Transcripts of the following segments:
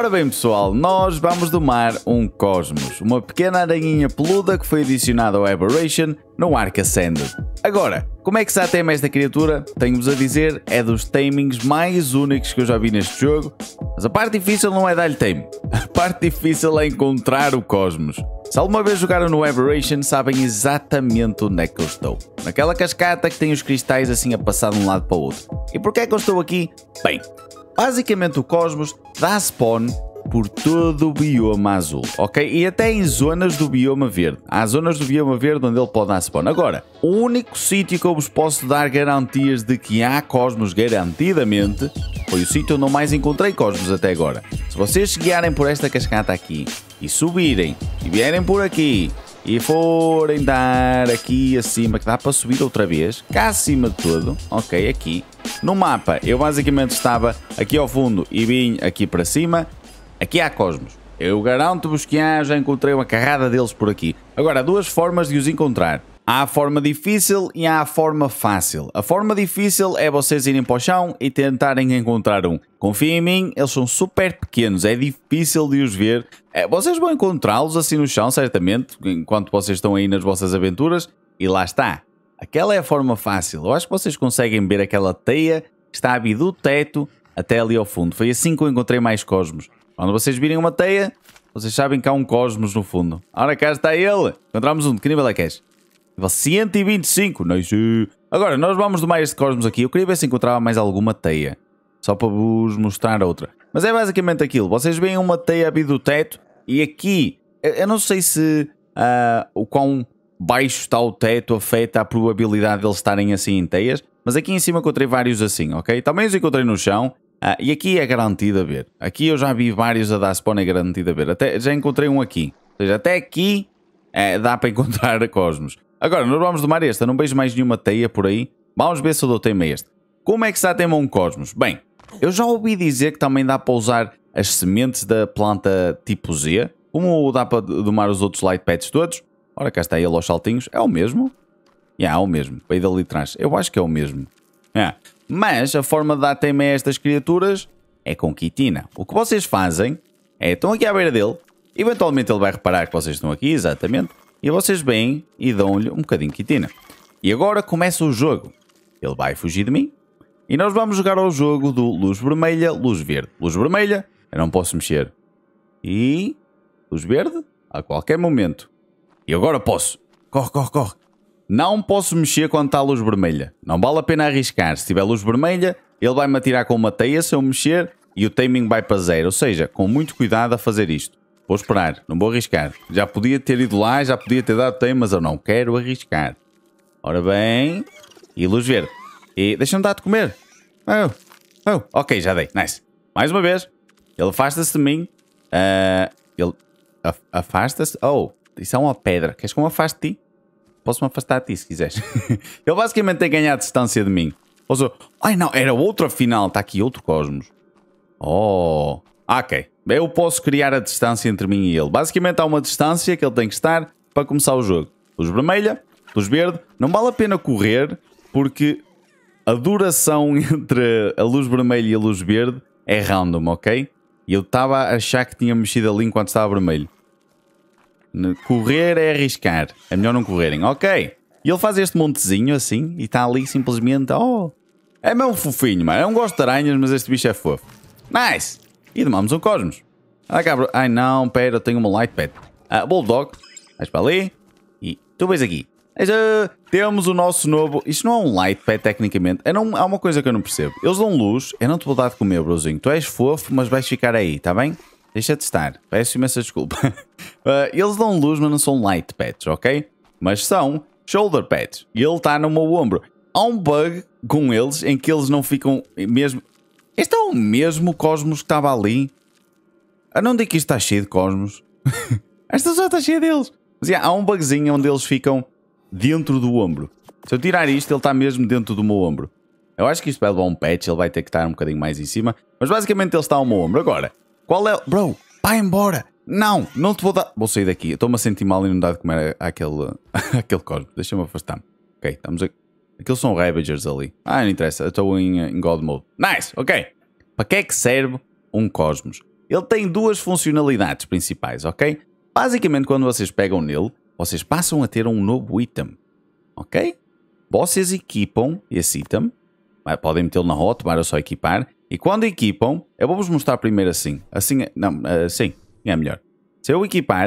Ora bem, pessoal, nós vamos domar um cosmos, uma pequena aranhinha peluda que foi adicionada ao Aberration no Ark Ascended. Agora, como é que se atema esta criatura? Tenho-vos a dizer, é dos tamings mais únicos que eu já vi neste jogo, mas a parte difícil não é dar-lhe tame, a parte difícil é encontrar o cosmos. Se alguma vez jogaram no Aberration, sabem exatamente onde é que eu estou. Naquela cascata que tem os cristais assim a passar de um lado para o outro. E porquê é que eu estou aqui? Bem, Basicamente o cosmos dá spawn por todo o bioma azul, ok? E até em zonas do bioma verde. Há zonas do bioma verde onde ele pode dar spawn. Agora, o único sítio que eu vos posso dar garantias de que há cosmos garantidamente foi o sítio onde eu mais encontrei cosmos até agora. Se vocês guiarem por esta cascata aqui e subirem e vierem por aqui e forem dar aqui acima, que dá para subir outra vez, cá acima de tudo, ok, aqui, no mapa, eu basicamente estava aqui ao fundo e vim aqui para cima. Aqui há Cosmos. Eu garanto-vos que já encontrei uma carrada deles por aqui. Agora, há duas formas de os encontrar. Há a forma difícil e há a forma fácil. A forma difícil é vocês irem para o chão e tentarem encontrar um. Confiem em mim, eles são super pequenos, é difícil de os ver. É, vocês vão encontrá-los assim no chão, certamente, enquanto vocês estão aí nas vossas aventuras. E lá está, Aquela é a forma fácil. Eu acho que vocês conseguem ver aquela teia que está a vir do teto até ali ao fundo. Foi assim que eu encontrei mais cosmos. Quando vocês virem uma teia, vocês sabem que há um cosmos no fundo. Ora, cá está ele. Encontramos um. De que nível é que és? Nível 125. Nice. Agora, nós vamos domar este cosmos aqui. Eu queria ver se encontrava mais alguma teia. Só para vos mostrar outra. Mas é basicamente aquilo. Vocês veem uma teia a vir do teto. E aqui, eu não sei se... Uh, o quão baixo está o teto afeta a probabilidade de eles estarem assim em teias, mas aqui em cima encontrei vários assim, ok? Também os encontrei no chão, ah, e aqui é garantido a ver. Aqui eu já vi vários a dar spawn, é garantido a ver. Até, já encontrei um aqui. Ou seja, até aqui é, dá para encontrar cosmos. Agora, nós vamos domar esta. Não vejo mais nenhuma teia por aí. Vamos ver se eu dou tema este. Como é que se dá tema um cosmos? Bem, eu já ouvi dizer que também dá para usar as sementes da planta tipo Z. Como dá para domar os outros light Pets todos. Ora, cá está ele aos saltinhos. É o mesmo? É, yeah, é o mesmo. Veio dali atrás. Eu acho que é o mesmo. É. Mas a forma de dar tema a estas criaturas é com quitina. O que vocês fazem é, estão aqui à beira dele, eventualmente ele vai reparar que vocês estão aqui, exatamente, e vocês vêm e dão-lhe um bocadinho de quitina. E agora começa o jogo. Ele vai fugir de mim e nós vamos jogar ao jogo do luz vermelha, luz verde. Luz vermelha, eu não posso mexer. E luz verde, a qualquer momento, e agora posso. Corre, corre, corre. Não posso mexer quando está a luz vermelha. Não vale a pena arriscar. Se tiver luz vermelha, ele vai-me atirar com uma teia se eu mexer e o timing vai para zero. Ou seja, com muito cuidado a fazer isto. Vou esperar, não vou arriscar. Já podia ter ido lá, já podia ter dado tempo, mas eu não quero arriscar. Ora bem. E luz verde. E deixa-me dar de comer. Oh, oh. Ok, já dei. Nice. Mais uma vez. Ele afasta-se de mim. Uh, ele afasta-se. Oh, isso é uma pedra. Queres que eu me afaste de ti? Posso-me afastar de ti se quiseres. Ele basicamente tem que ganhar a distância de mim. Ou seja, ai não, era outro afinal. Está aqui outro cosmos. Oh. Ok. Eu posso criar a distância entre mim e ele. Basicamente há uma distância que ele tem que estar para começar o jogo. Luz vermelha, luz verde. Não vale a pena correr porque a duração entre a luz vermelha e a luz verde é random, ok? E eu estava a achar que tinha mexido ali enquanto estava vermelho. Correr é arriscar. É melhor não correrem. Ok. E ele faz este montezinho assim e está ali simplesmente. Oh! É mesmo fofinho, mano. Eu não gosto de aranhas, mas este bicho é fofo. Nice! E tomamos um Cosmos. Ah, cabra. Ai não, pera, eu tenho uma light pet. Ah, Bulldog. Vais para ali. E tu vês aqui. Ah, temos o nosso novo. Isto não é um light pet, tecnicamente. É não... Há uma coisa que eu não percebo. Eles dão luz. Eu não te vou dar de comer, brozinho. Tu és fofo, mas vais ficar aí, tá bem? deixa de estar. Peço imensa desculpa. Uh, eles dão luz, mas não são light pads, ok? Mas são shoulder pads. E ele está no meu ombro. Há um bug com eles em que eles não ficam mesmo... Este é o mesmo Cosmos que estava ali. Eu não digo que isto está cheio de Cosmos. Esta já está cheia deles. Mas yeah, há um bugzinho onde eles ficam dentro do ombro. Se eu tirar isto, ele está mesmo dentro do meu ombro. Eu acho que isto vai levar um patch, ele vai ter que estar um bocadinho mais em cima. Mas basicamente ele está ao meu ombro. Agora, qual é? Bro, vai embora. Não, não te vou dar. Vou sair daqui. Estou-me a sentir mal e não dá aquele, aquele código. Deixa-me afastar-me. Ok, estamos aqui. Aqueles são Ravagers ali. Ah, não interessa. Estou em, em God Mode. Nice, ok. Para que é que serve um Cosmos? Ele tem duas funcionalidades principais, ok? Basicamente, quando vocês pegam nele, vocês passam a ter um novo item, ok? Vocês equipam esse item. Ah, podem metê-lo na rota, ou só equipar. E quando equipam, eu vou-vos mostrar primeiro assim. Assim, é, não, assim é melhor. Se eu equipar,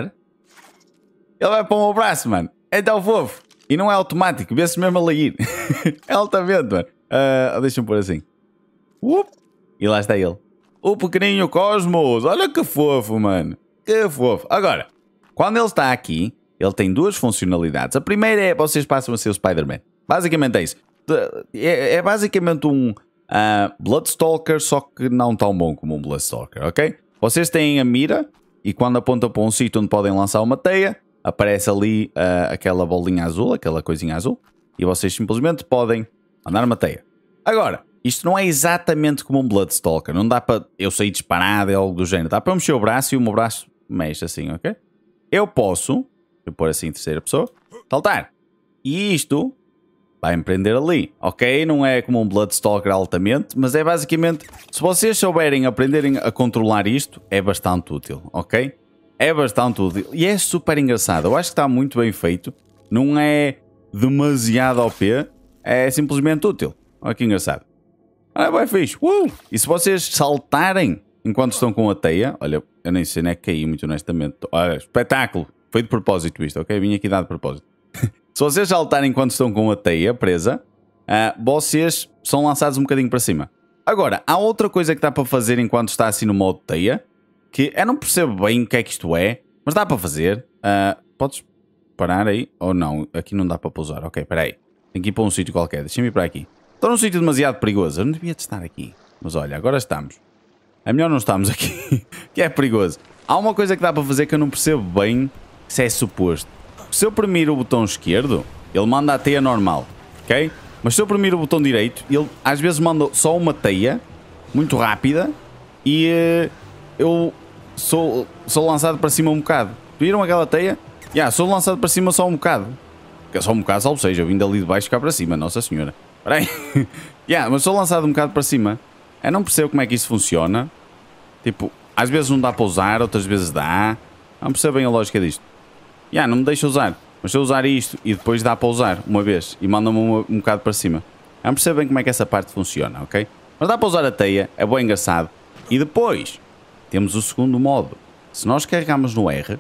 ele vai para o meu braço, mano. É tão fofo. E não é automático, vê-se mesmo ali ir. é altamente, mano. Uh, Deixa-me pôr assim. Up. E lá está ele. O pequenininho Cosmos. Olha que fofo, mano. Que fofo. Agora, quando ele está aqui, ele tem duas funcionalidades. A primeira é vocês passam a ser o Spider-Man. Basicamente é isso. É, é basicamente um, uh, Bloodstalker, só que não tão bom como um Bloodstalker, ok? Vocês têm a mira e quando apontam para um sítio onde podem lançar uma teia, aparece ali uh, aquela bolinha azul, aquela coisinha azul, e vocês simplesmente podem andar uma teia. Agora, isto não é exatamente como um Bloodstalker, não dá para eu sair disparado ou é algo do género, dá para mexer o braço e o meu braço mexe assim, ok? Eu posso, eu pôr assim em terceira pessoa, saltar. E isto vai empreender ali, ok? Não é como um Bloodstalker altamente, mas é basicamente, se vocês souberem aprenderem a controlar isto, é bastante útil, ok? É bastante útil e é super engraçado, eu acho que está muito bem feito, não é demasiado OP, é simplesmente útil, olha que engraçado. Ah, bem fixe, uh! E se vocês saltarem enquanto estão com a teia, olha, eu nem sei nem é que caí muito honestamente, olha, ah, espetáculo, foi de propósito isto, ok? Vim aqui dar de propósito. Se vocês saltarem enquanto estão com a teia presa, uh, vocês são lançados um bocadinho para cima. Agora, há outra coisa que dá para fazer enquanto está assim no modo teia, que eu não percebo bem o que é que isto é, mas dá para fazer. Uh, podes parar aí? Ou oh, não, aqui não dá para pousar. Ok, espera aí. Tenho que ir para um sítio qualquer. Deixa-me ir para aqui. Estou num sítio demasiado perigoso. Eu não devia estar aqui. Mas olha, agora estamos. É melhor não estarmos aqui, que é perigoso. Há uma coisa que dá para fazer que eu não percebo bem se é suposto se eu premir o botão esquerdo, ele manda a teia normal, ok? Mas se eu premir o botão direito, ele às vezes manda só uma teia, muito rápida, e eh, eu sou, sou lançado para cima um bocado. Viram aquela teia? Já, yeah, sou lançado para cima só um bocado. é só um bocado, ou seja, eu vim dali de baixo cá para cima, nossa senhora. Espera aí. yeah, mas sou lançado um bocado para cima. Eu não percebo como é que isso funciona. Tipo, às vezes não dá para usar, outras vezes dá. Não percebo bem a lógica disto yeah, não me deixa usar, mas se eu usar isto e depois dá para usar uma vez e manda-me um, um bocado para cima. Eu não percebo bem como é que essa parte funciona, ok? Mas dá para usar a teia, é bom engraçado. E depois temos o segundo modo. Se nós carregamos no R,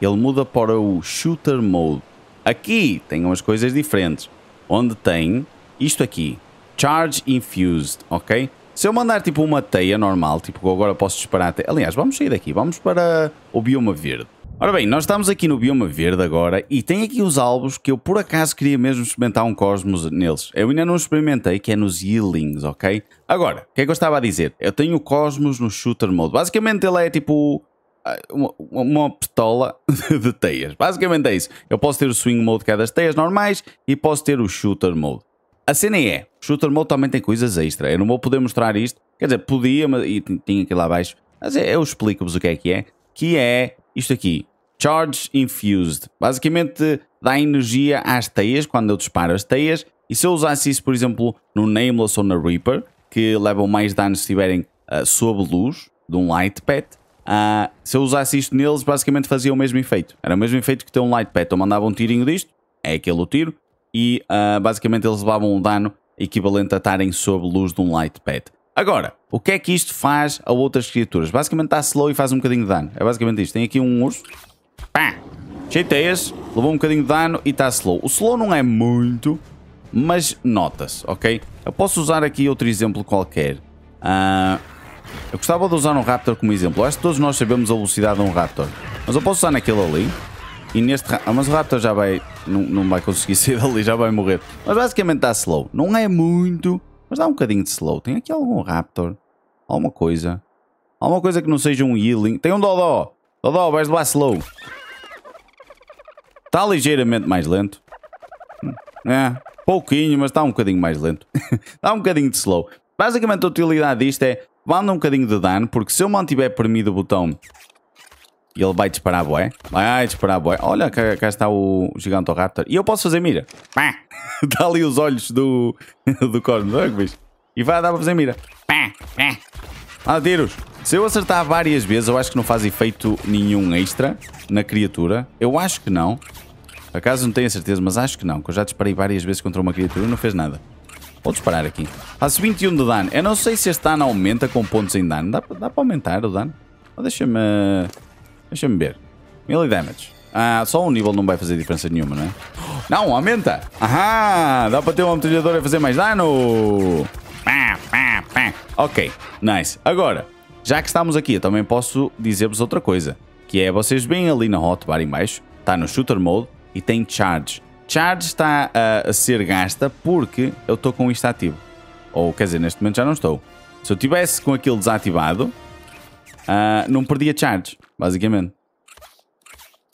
ele muda para o Shooter Mode. Aqui tem umas coisas diferentes, onde tem isto aqui, Charge Infused, ok? Se eu mandar tipo uma teia normal, tipo agora posso disparar... Aliás, vamos sair daqui, vamos para o bioma verde. Ora bem, nós estamos aqui no Bioma Verde agora e tem aqui os álbuns que eu por acaso queria mesmo experimentar um Cosmos neles. Eu ainda não experimentei, que é nos Yearlings, ok? Agora, o que é que eu estava a dizer? Eu tenho o Cosmos no Shooter Mode. Basicamente ele é tipo ah, uma, uma pistola de teias. Basicamente é isso. Eu posso ter o Swing Mode que é das teias normais e posso ter o Shooter Mode. A cena é, o Shooter Mode também tem coisas extra. Eu não vou poder mostrar isto. Quer dizer, podia, mas e tinha aqui lá abaixo. Mas eu explico-vos o que é que é. Que é isto aqui. Charge Infused. Basicamente dá energia às teias quando eu disparo as teias. E se eu usasse isso, por exemplo, no Nameless ou na Reaper, que levam mais dano se estiverem uh, sob luz de um light Pet, uh, se eu usasse isto neles, basicamente fazia o mesmo efeito. Era o mesmo efeito que ter um light Pet. Eu mandava um tirinho disto, é aquele o tiro, e uh, basicamente eles levavam um dano equivalente a estarem sob luz de um light Pet. Agora, o que é que isto faz a outras criaturas? Basicamente dá slow e faz um bocadinho de dano. É basicamente isto. Tem aqui um urso Chateia-se, levou um bocadinho de dano e está slow. O slow não é muito, mas nota-se, ok? Eu posso usar aqui outro exemplo qualquer. Uh, eu gostava de usar um Raptor como exemplo. acho que todos nós sabemos a velocidade de um Raptor. Mas eu posso usar naquele ali. E neste... Ah, mas o Raptor já vai... Não, não vai conseguir sair dali, já vai morrer. Mas basicamente está slow. Não é muito, mas dá um bocadinho de slow. Tem aqui algum Raptor? Alguma coisa? Alguma coisa que não seja um healing? Tem um Dodó! Dodó, vais levar slow. Está ligeiramente mais lento. É, pouquinho, mas está um bocadinho mais lento. está um bocadinho de slow. Basicamente a utilidade disto é, manda um bocadinho de dano, porque se eu mantiver premido o botão, ele vai disparar boé. Vai disparar boé. Olha, cá, cá está o Gigantoraptor. E eu posso fazer mira. Pá! Está ali os olhos do, do corno Olha E vai dar para fazer mira. Pá! Pá! Manda tiros. Se eu acertar várias vezes, eu acho que não faz efeito nenhum extra na criatura. Eu acho que não. acaso não tenho a certeza, mas acho que não. Que eu já disparei várias vezes contra uma criatura e não fez nada. Vou disparar aqui. Faço 21 de dano. Eu não sei se este dano aumenta com pontos em dano. Dá, dá para aumentar o dano? Deixa-me... Deixa-me ver. 1000 damage. Ah, só um nível não vai fazer diferença nenhuma, não é? Não, aumenta! Ahá! Dá para ter um metralhadora a fazer mais dano! Pá, pá, pá. Ok, nice. Agora, já que estamos aqui, eu também posso dizer-vos outra coisa, que é vocês bem ali na hotbar embaixo, está no Shooter Mode e tem Charge. Charge está a, ah, a ser gasta porque eu estou com isto ativo. Ou quer dizer, neste momento já não estou. Se eu tivesse com aquilo desativado, uh, não perdia Charge, basicamente.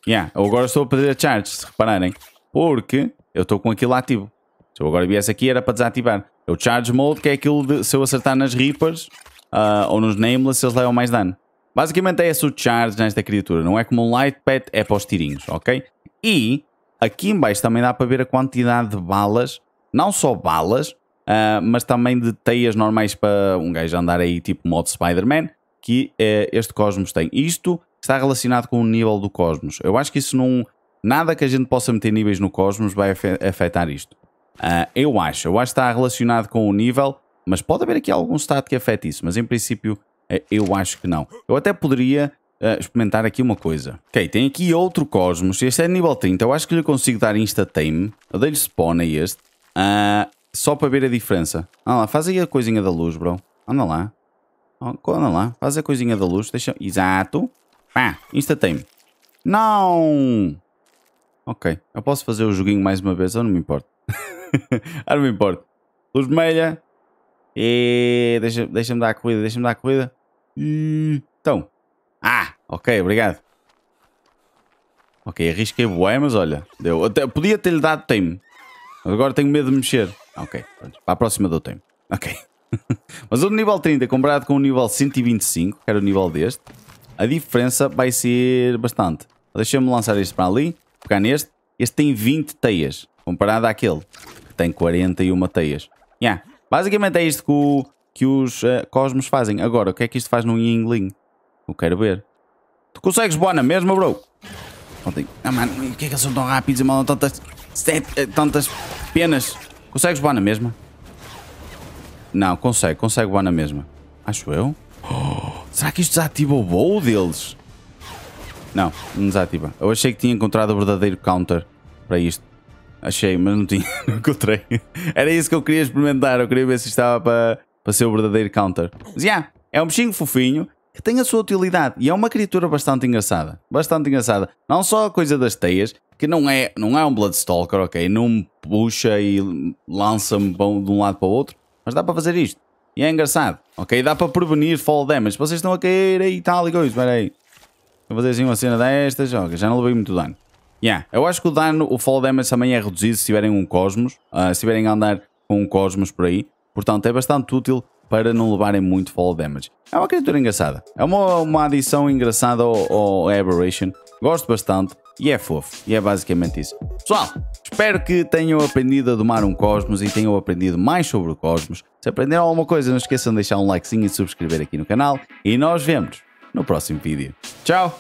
Yeah, eu agora estou a perder Charge, se repararem, porque eu estou com aquilo ativo. Se eu agora viesse aqui era para desativar. É o Charge Mode, que é aquilo de se eu acertar nas ripas, uh, ou nos Nameless, eles levam mais dano. Basicamente é esse o charge nesta criatura, não é como um light pet, é para os tirinhos, ok? E aqui embaixo também dá para ver a quantidade de balas, não só balas, uh, mas também de teias normais para um gajo andar aí tipo modo Spider-Man, que uh, este Cosmos tem. Isto está relacionado com o nível do Cosmos. Eu acho que isso não... Nada que a gente possa meter níveis no Cosmos vai afetar isto. Uh, eu acho. Eu acho que está relacionado com o nível mas pode haver aqui algum estado que afete isso, mas em princípio eh, eu acho que não. Eu até poderia uh, experimentar aqui uma coisa. Ok, tem aqui outro Cosmos. Este é nível 30. Eu acho que lhe consigo dar insta-tame. Eu dei-lhe spawn a este. Uh, só para ver a diferença. Anda lá, faz aí a coisinha da luz, bro. Anda lá. Anda lá, faz a coisinha da luz. Deixa... Exato. Pá, insta-tame. Não! Ok, eu posso fazer o joguinho mais uma vez, eu não me importo. ah, não me importo. Luz vermelha, e deixa-me deixa dar corrida, deixa-me dar corrida. Então. Ah, ok, obrigado. Ok, arrisquei bué, mas olha, deu. Até, podia ter-lhe dado time. Mas agora tenho medo de mexer. Ok, pronto. Para a próxima dou time. Ok. mas o nível 30 comparado com o nível 125, que era o nível deste, a diferença vai ser bastante. Deixa-me lançar este para ali, pegar neste. Este tem 20 teias, comparado àquele, que tem 41 teias. Yeah, Basicamente é isto que, o, que os uh, Cosmos fazem. Agora, o que é que isto faz num Yingling? Eu quero ver. Tu consegues boa na mesma, bro? Ah, mano, por que é que eles são tão rápidos e mal tantas, eh, tantas penas? Consegues boa na mesma? Não, consegue, consegue boa na mesma. Acho eu. Oh, será que isto desativa o voo deles? Não, não desativa. Eu achei que tinha encontrado o verdadeiro counter para isto. Achei, mas não tinha, não encontrei. Era isso que eu queria experimentar, eu queria ver se estava para, para ser o verdadeiro counter. Mas yeah, é um bichinho fofinho que tem a sua utilidade e é uma criatura bastante engraçada. Bastante engraçada. Não só a coisa das teias, que não é, não é um Bloodstalker, ok? Não me puxa e lança-me de um lado para o outro, mas dá para fazer isto. E é engraçado, ok? Dá para prevenir fall damage. Vocês estão a cair e tal e coisa, espera aí. Vou fazer assim uma cena destas, ok? Já não levei muito dano. Yeah. Eu acho que o dano, o fall damage também é reduzido se tiverem um Cosmos, uh, se tiverem a andar com um Cosmos por aí. Portanto, é bastante útil para não levarem muito fall damage. É uma criatura engraçada. É uma, uma adição engraçada ao, ao Aberration. Gosto bastante e é fofo. E é basicamente isso. Pessoal, espero que tenham aprendido a domar um Cosmos e tenham aprendido mais sobre o Cosmos. Se aprenderam alguma coisa, não esqueçam de deixar um likezinho e subscrever aqui no canal. E nós vemos no próximo vídeo. Tchau!